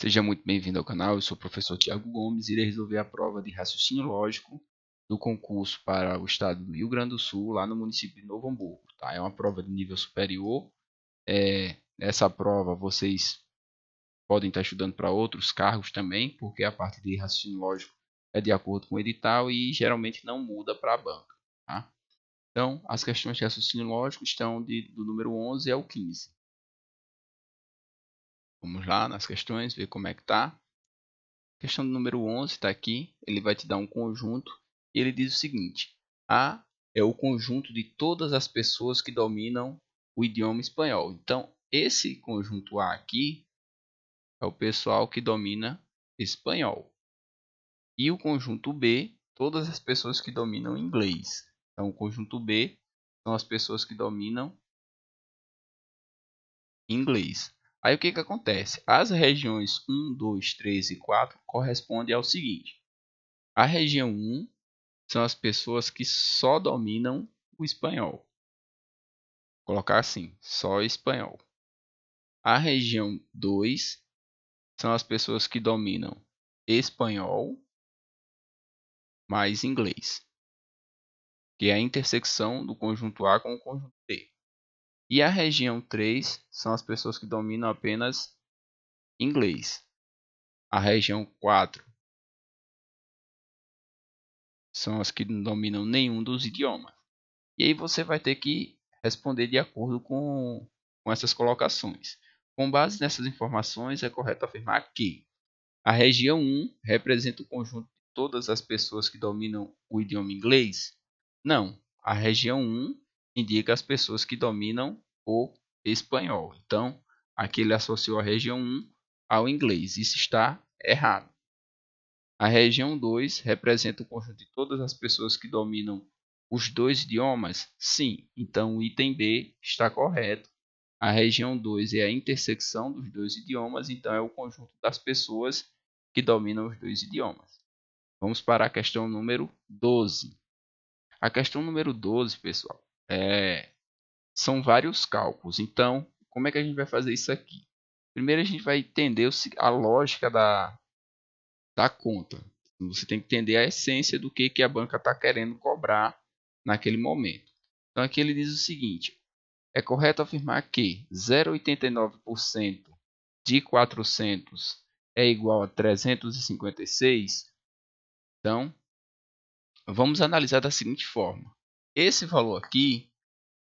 Seja muito bem-vindo ao canal, eu sou o professor Tiago Gomes e irei resolver a prova de raciocínio lógico do concurso para o estado do Rio Grande do Sul, lá no município de Novo Hamburgo. Tá? É uma prova de nível superior, é, essa prova vocês podem estar estudando para outros cargos também, porque a parte de raciocínio lógico é de acordo com o edital e geralmente não muda para a banca. Tá? Então, as questões de raciocínio lógico estão de, do número 11 ao 15. Vamos lá nas questões, ver como é que tá. Questão número 11 está aqui, ele vai te dar um conjunto e ele diz o seguinte: A é o conjunto de todas as pessoas que dominam o idioma espanhol. Então, esse conjunto A aqui é o pessoal que domina espanhol. E o conjunto B, todas as pessoas que dominam inglês. Então, o conjunto B são as pessoas que dominam inglês. Aí o que, que acontece? As regiões 1, 2, 3 e 4 correspondem ao seguinte. A região 1 são as pessoas que só dominam o espanhol. Vou colocar assim, só espanhol. A região 2 são as pessoas que dominam espanhol mais inglês, que é a intersecção do conjunto A com o conjunto B. E a região 3 são as pessoas que dominam apenas inglês. A região 4 são as que não dominam nenhum dos idiomas. E aí você vai ter que responder de acordo com, com essas colocações. Com base nessas informações, é correto afirmar que a região 1 representa o conjunto de todas as pessoas que dominam o idioma inglês? Não. A região 1 indica as pessoas que dominam o espanhol. Então, aqui ele associou a região 1 ao inglês. Isso está errado. A região 2 representa o conjunto de todas as pessoas que dominam os dois idiomas? Sim. Então, o item B está correto. A região 2 é a intersecção dos dois idiomas, então é o conjunto das pessoas que dominam os dois idiomas. Vamos para a questão número 12. A questão número 12, pessoal, é, são vários cálculos. Então, como é que a gente vai fazer isso aqui? Primeiro a gente vai entender a lógica da, da conta. Você tem que entender a essência do que, que a banca está querendo cobrar naquele momento. Então aqui ele diz o seguinte: é correto afirmar que 0,89% de 400 é igual a 356? Então, vamos analisar da seguinte forma. Esse valor aqui,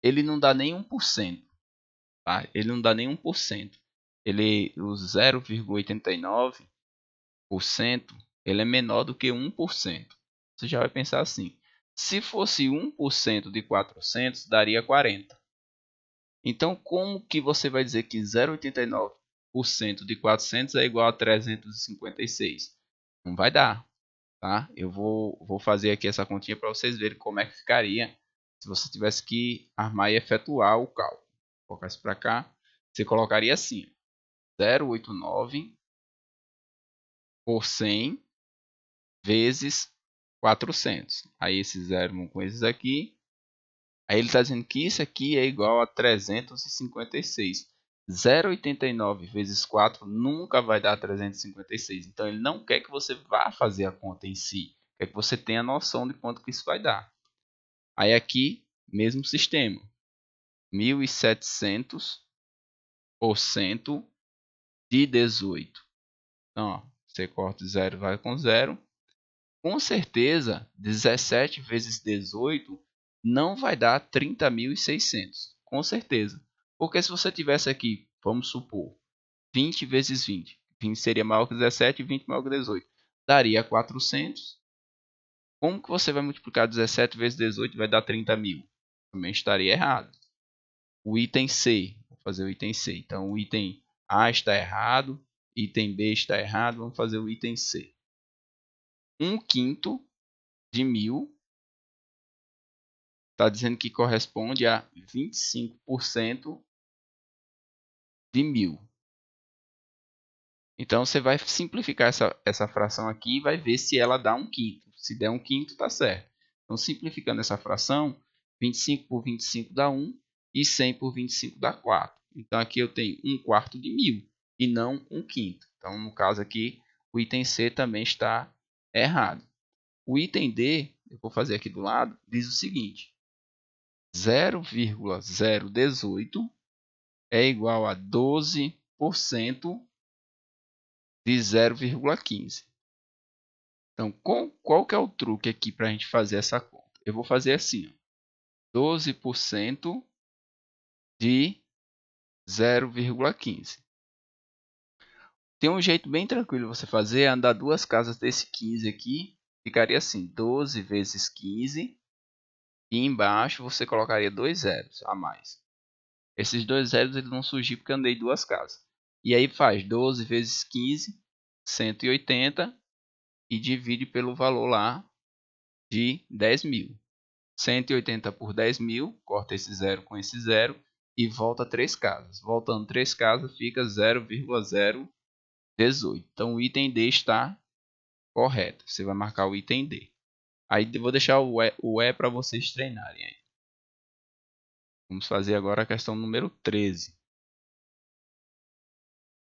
ele não dá nem 1%. Tá? Ele não dá nem 1%. Ele, o 0,89% ele é menor do que 1%. Você já vai pensar assim. Se fosse 1% de 400, daria 40. Então, como que você vai dizer que 0,89% de 400 é igual a 356? Não vai dar, tá? Eu vou, vou fazer aqui essa continha para vocês verem como é que ficaria se você tivesse que armar e efetuar o cálculo, colocasse para cá, você colocaria assim: 0,89 por 100 vezes 400. Aí esse zeros vão com esses aqui. Aí ele está dizendo que isso aqui é igual a 356. 0,89 vezes 4 nunca vai dar 356. Então ele não quer que você vá fazer a conta em si. Quer que você tenha noção de quanto que isso vai dar. Aí aqui, mesmo sistema. 1700% de 18. Então, ó, você corta 0, vai com 0. Com certeza, 17 vezes 18 não vai dar 30.600. Com certeza. Porque se você tivesse aqui, vamos supor, 20 vezes 20. 20 seria maior que 17 e 20 maior que 18. Daria 400 como que você vai multiplicar 17 vezes 18 vai dar 30 mil? Também estaria errado. O item C, vou fazer o item C. Então o item A está errado, item B está errado, vamos fazer o item C. 1 um quinto de mil está dizendo que corresponde a 25% de mil. Então você vai simplificar essa, essa fração aqui e vai ver se ela dá um quinto. Se der um quinto, está certo. Então simplificando essa fração, 25 por 25 dá 1 e 100 por 25 dá 4. Então aqui eu tenho 1 quarto de mil e não 1 quinto. Então no caso aqui, o item C também está errado. O item D, eu vou fazer aqui do lado, diz o seguinte. 0,018 é igual a 12% de 0,15. Então, com, qual que é o truque aqui para a gente fazer essa conta? Eu vou fazer assim, ó, 12% de 0,15. Tem um jeito bem tranquilo de você fazer, é andar duas casas desse 15 aqui, ficaria assim, 12 vezes 15, e embaixo você colocaria dois zeros a mais. Esses dois zeros eles vão surgir porque andei duas casas. E aí faz 12 vezes 15, 180 e divide pelo valor lá de 10 mil. 180 por 10 mil, corta esse zero com esse zero e volta três casas. Voltando três casas fica 0,018. Então o item D está correto. Você vai marcar o item D. Aí vou deixar o E, o e para vocês treinarem. Aí. Vamos fazer agora a questão número 13.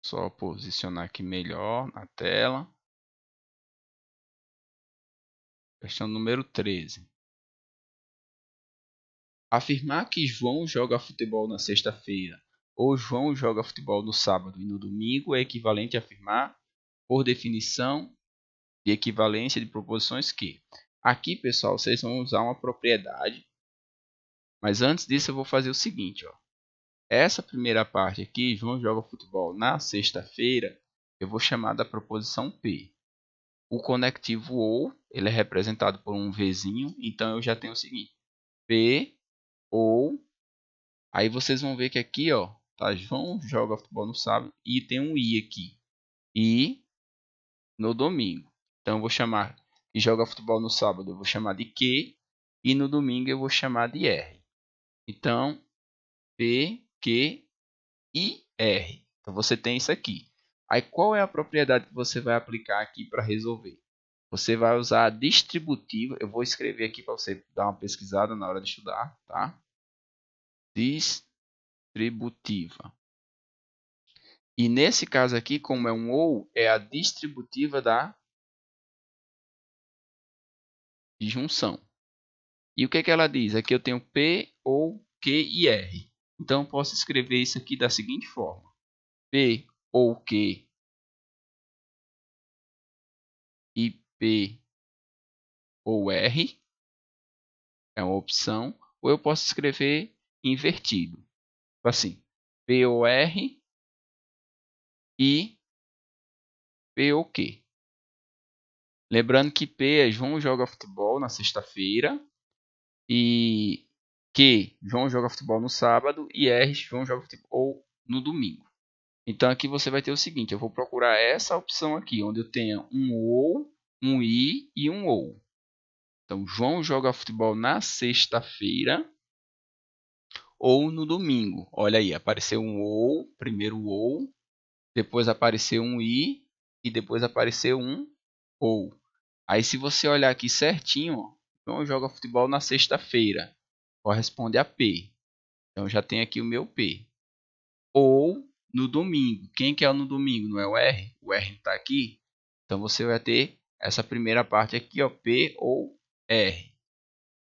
Só posicionar aqui melhor na tela. Questão número 13. Afirmar que João joga futebol na sexta-feira ou João joga futebol no sábado e no domingo é equivalente a afirmar, por definição de equivalência de proposições, que. Aqui, pessoal, vocês vão usar uma propriedade. Mas antes disso, eu vou fazer o seguinte: ó. Essa primeira parte aqui, João joga futebol na sexta-feira, eu vou chamar da proposição P. O conectivo ou, ele é representado por um Vzinho, então eu já tenho o seguinte, P ou, aí vocês vão ver que aqui, ó, tá, João joga futebol no sábado e tem um I aqui, I no domingo. Então eu vou chamar, e joga futebol no sábado, eu vou chamar de Q, e no domingo eu vou chamar de R. Então, P Q e R. Então você tem isso aqui. Aí qual é a propriedade que você vai aplicar aqui para resolver? Você vai usar a distributiva. Eu vou escrever aqui para você dar uma pesquisada na hora de estudar, tá? Distributiva. E nesse caso aqui, como é um OU, é a distributiva da disjunção. E o que, é que ela diz? Aqui eu tenho P, OU, Q e R. Então posso escrever isso aqui da seguinte forma: P ou Q e P ou R é uma opção, ou eu posso escrever invertido. Assim, P ou R e P ou Q. Lembrando que P é João joga futebol na sexta-feira e que João joga futebol no sábado e R, João joga futebol no domingo. Então aqui você vai ter o seguinte, eu vou procurar essa opção aqui, onde eu tenha um ou, um i e um ou. Então João joga futebol na sexta-feira ou no domingo. Olha aí, apareceu um ou, primeiro ou, depois apareceu um i e depois apareceu um ou. Aí se você olhar aqui certinho, ó, João joga futebol na sexta-feira corresponde a P. Então já tem aqui o meu P. Ou no domingo. Quem que é no domingo? Não é o R? O R está aqui. Então você vai ter essa primeira parte aqui, ó, P ou R.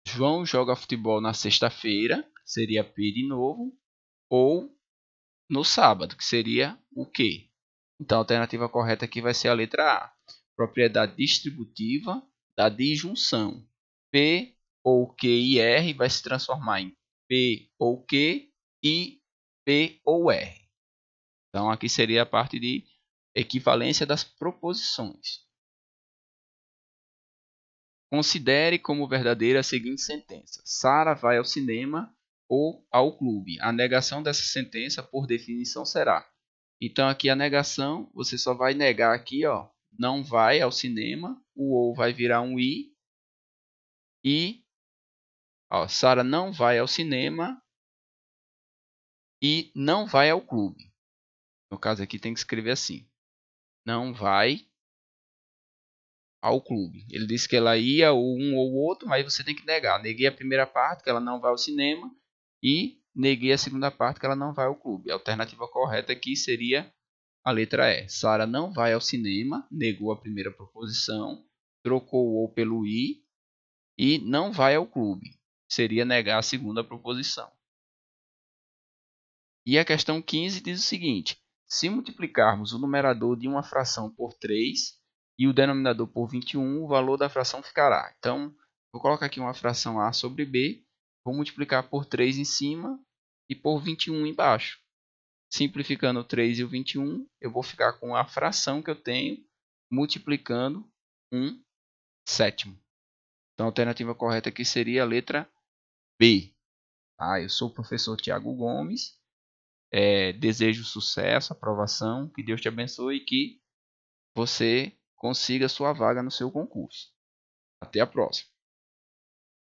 João joga futebol na sexta-feira, seria P de novo. Ou no sábado, que seria o Q. Então a alternativa correta aqui vai ser a letra A. Propriedade distributiva da disjunção. P ou Q e R vai se transformar em P ou Q e P ou R. Então aqui seria a parte de equivalência das proposições. Considere como verdadeira a seguinte sentença: Sara vai ao cinema ou ao clube. A negação dessa sentença, por definição, será. Então aqui a negação, você só vai negar aqui, ó, não vai ao cinema, o ou vai virar um i e Sara não vai ao cinema e não vai ao clube. No caso aqui tem que escrever assim: não vai ao clube. Ele disse que ela ia ou um ou outro, mas você tem que negar. Neguei a primeira parte que ela não vai ao cinema e neguei a segunda parte que ela não vai ao clube. A alternativa correta aqui seria a letra E. Sara não vai ao cinema, negou a primeira proposição, trocou o ou pelo i e não vai ao clube seria negar a segunda proposição. E a questão 15 diz o seguinte: se multiplicarmos o numerador de uma fração por 3 e o denominador por 21, o valor da fração ficará. Então, vou colocar aqui uma fração A sobre B, vou multiplicar por 3 em cima e por 21 embaixo. Simplificando o 3 e o 21, eu vou ficar com a fração que eu tenho multiplicando 1 sétimo. Então, a alternativa correta aqui seria a letra B. Ah, eu sou o professor Tiago Gomes. É, desejo sucesso, aprovação, que Deus te abençoe e que você consiga sua vaga no seu concurso. Até a próxima.